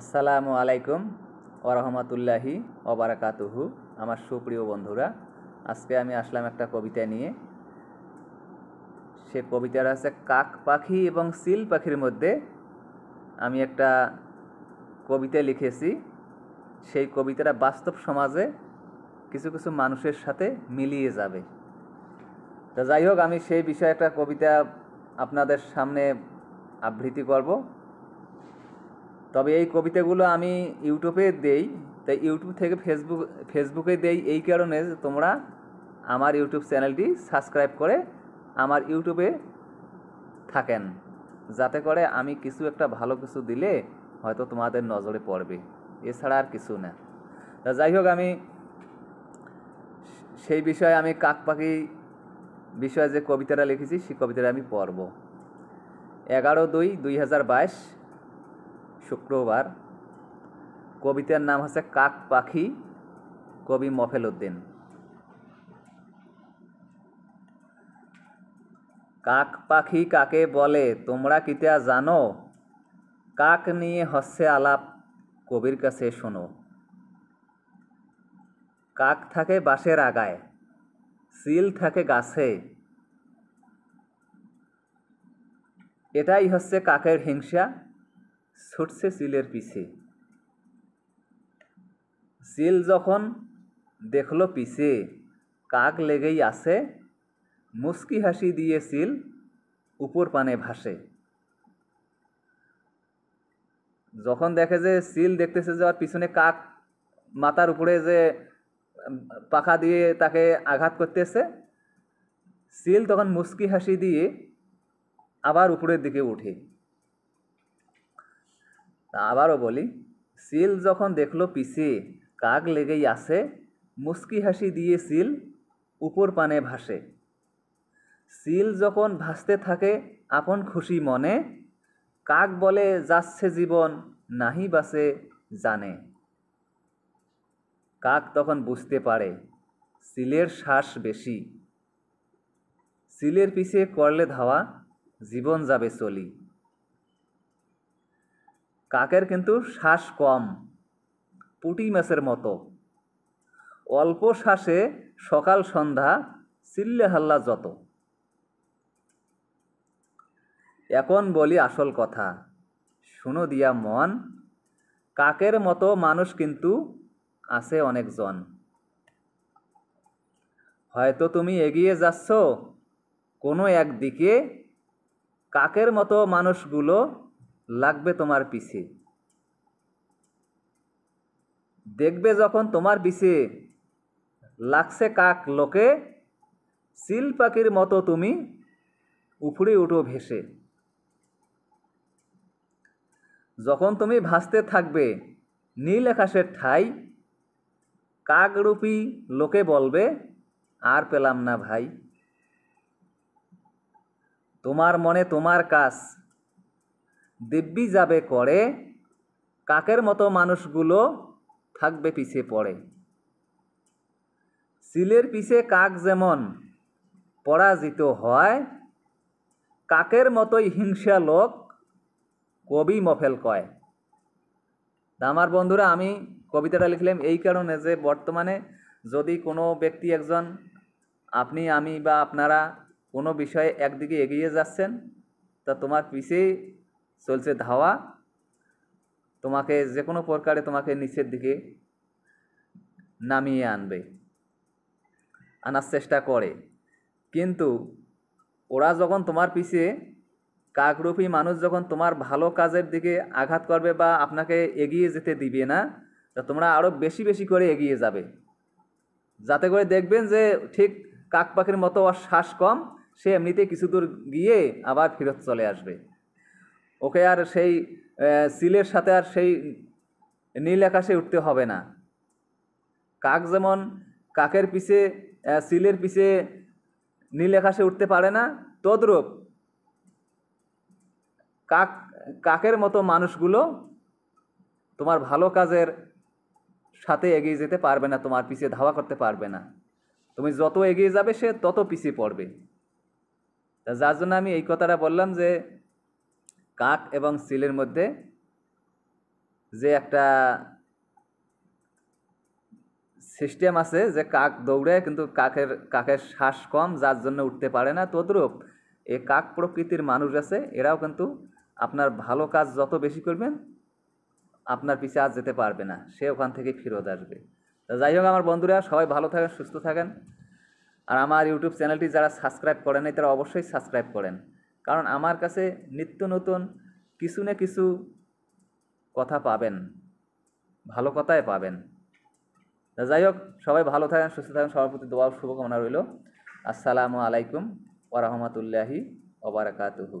আসসালামু আলাইকুম ওরহমতুল্লাহি ওবারাকাতুহু আমার সুপ্রিয় বন্ধুরা আজকে আমি আসলাম একটা কবিতা নিয়ে সে কবিতাটা আছে কাক পাখি এবং সিল পাখির মধ্যে আমি একটা কবিতা লিখেছি সেই কবিতাটা বাস্তব সমাজে কিছু কিছু মানুষের সাথে মিলিয়ে যাবে তো যাই হোক আমি সেই বিষয়ে একটা কবিতা আপনাদের সামনে আবৃত্তি করব তবে এই কবিতাগুলো আমি ইউটিউবে দেই তাই ইউটিউব থেকে ফেসবুক ফেসবুকে দেই এই কারণে তোমরা আমার ইউটিউব চ্যানেলটি সাবস্ক্রাইব করে আমার ইউটিউবে থাকেন যাতে করে আমি কিছু একটা ভালো কিছু দিলে হয়তো তোমাদের নজরে পড়বে এছাড়া আর কিছু না তা যাই হোক আমি সেই বিষয়ে আমি কাক পাখি বিষয়ে যে কবিতাটা লিখেছি সেই কবিতাটা আমি পড়ব এগারো দুই দুই হাজার বাইশ শুক্রবার কবিতার নাম হচ্ছে কাক পাখি কবি মফেল উদ্দিন কাক পাখি কাকে বলে তোমরা কিতা জানো কাক নিয়ে হচ্ছে আলাপ কবির কাছে শোনো কাক থাকে বাঁশের আগায় সিল থাকে গাছে এটাই হচ্ছে কাকের হিংসা ছুটছে চিলের পিছে শিল যখন দেখল পিছে কাক লেগেই আছে মুস্কি হাসি দিয়ে শিল উপর পানে ভাসে যখন দেখে যে সিল দেখতেছে যে আর পিছনে কাক মাথার উপরে যে পাখা দিয়ে তাকে আঘাত করতেছে সিল তখন মুস্কি হাসি দিয়ে আবার উপরের দিকে উঠে তা আবারও বলি সিল যখন দেখলো পিছে কাক লেগেই আছে মুস্কি হাসি দিয়ে সিল উপর পানে ভাসে সিল যখন ভাসতে থাকে আপন খুশি মনে কাক বলে যাচ্ছে জীবন নাহি বাসে জানে কাক তখন বুঝতে পারে সিলের শ্বাস বেশি সিলের পিছে করলে ধাওয়া জীবন যাবে চলি কাকের কিন্তু শ্বাস কম পুটি মাছের মতো অল্প শ্বাসে সকাল সন্ধ্যা চিল্লে হাল্লা যত এখন বলি আসল কথা শুনো দিয়া মন কাকের মতো মানুষ কিন্তু আছে অনেকজন হয়তো তুমি এগিয়ে যাচ্ছ কোনো একদিকে কাকের মতো মানুষগুলো লাগবে তোমার পিছে দেখবে যখন তোমার পিছে লাগছে কাক লোকে চিল পাখির মতো তুমি উফড়ে উঠো ভেসে যখন তুমি ভাসতে থাকবে নীল আকাশের ঠাই কাকরূপী লোকে বলবে আর পেলাম না ভাই তোমার মনে তোমার কাজ দিব্যি যাবে করে কাকের মতো মানুষগুলো থাকবে পিছে পড়ে সিলের পিছে কাক যেমন পরাজিত হয় কাকের মতোই হিংসা লোক কবি মফেল কয় আমার বন্ধুরা আমি কবিতাটা লিখলাম এই কারণে যে বর্তমানে যদি কোনো ব্যক্তি একজন আপনি আমি বা আপনারা কোনো বিষয়ে একদিকে এগিয়ে যাচ্ছেন তা তোমার পিছিয়ে চলছে ধাওয়া তোমাকে যে কোনো প্রকারে তোমাকে নিচের দিকে নামিয়ে আনবে আনার চেষ্টা করে কিন্তু ওরা যখন তোমার পিছিয়ে কাকরূপী মানুষ যখন তোমার ভালো কাজের দিকে আঘাত করবে বা আপনাকে এগিয়ে যেতে দিবে না তোমরা আরও বেশি বেশি করে এগিয়ে যাবে যাতে করে দেখবেন যে ঠিক কাক পাখির মতো ওর শ্বাস কম সে এমনিতে কিছু দূর গিয়ে আবার ফেরত চলে আসবে ওকে আর সেই সিলের সাথে আর সেই নীল আকাশে উঠতে হবে না কাক যেমন কাকের পিছে সিলের পিছে নীল আকাশে উঠতে পারে না তদ্রূপ কাক কাকের মতো মানুষগুলো তোমার ভালো কাজের সাথে এগিয়ে যেতে পারবে না তোমার পিছিয়ে ধাওয়া করতে পারবে না তুমি যত এগিয়ে যাবে সে তত পিছিয়ে পড়বে যার জন্য আমি এই কথাটা বললাম যে কাক এবং সিলের মধ্যে যে একটা সিস্টেম আছে যে কাক দৌড়ে কিন্তু কাকের কাকের শ্বাস কম যার জন্য উঠতে পারে না তদ্রূপ এ কাক প্রকৃতির মানুষ আছে এরাও কিন্তু আপনার ভালো কাজ যত বেশি করবেন আপনার পিছে আর যেতে পারবে না সে ওখান থেকে ফেরত আসবে যাই হোক আমার বন্ধুরা সবাই ভালো থাকেন সুস্থ থাকেন আর আমার ইউটিউব চ্যানেলটি যারা সাবস্ক্রাইব করেন তারা অবশ্যই সাবস্ক্রাইব করেন কারণ আমার কাছে নিত্য নতুন কিছু না কিছু কথা পাবেন ভালো কথাই পাবেন যাই হোক সবাই ভালো থাকেন সুস্থ থাকেন সবার প্রতি দোয়া শুভকামনা রইল আসসালামু আলাইকুম ওরহমতুল্লাহি ওবরাকাতুহু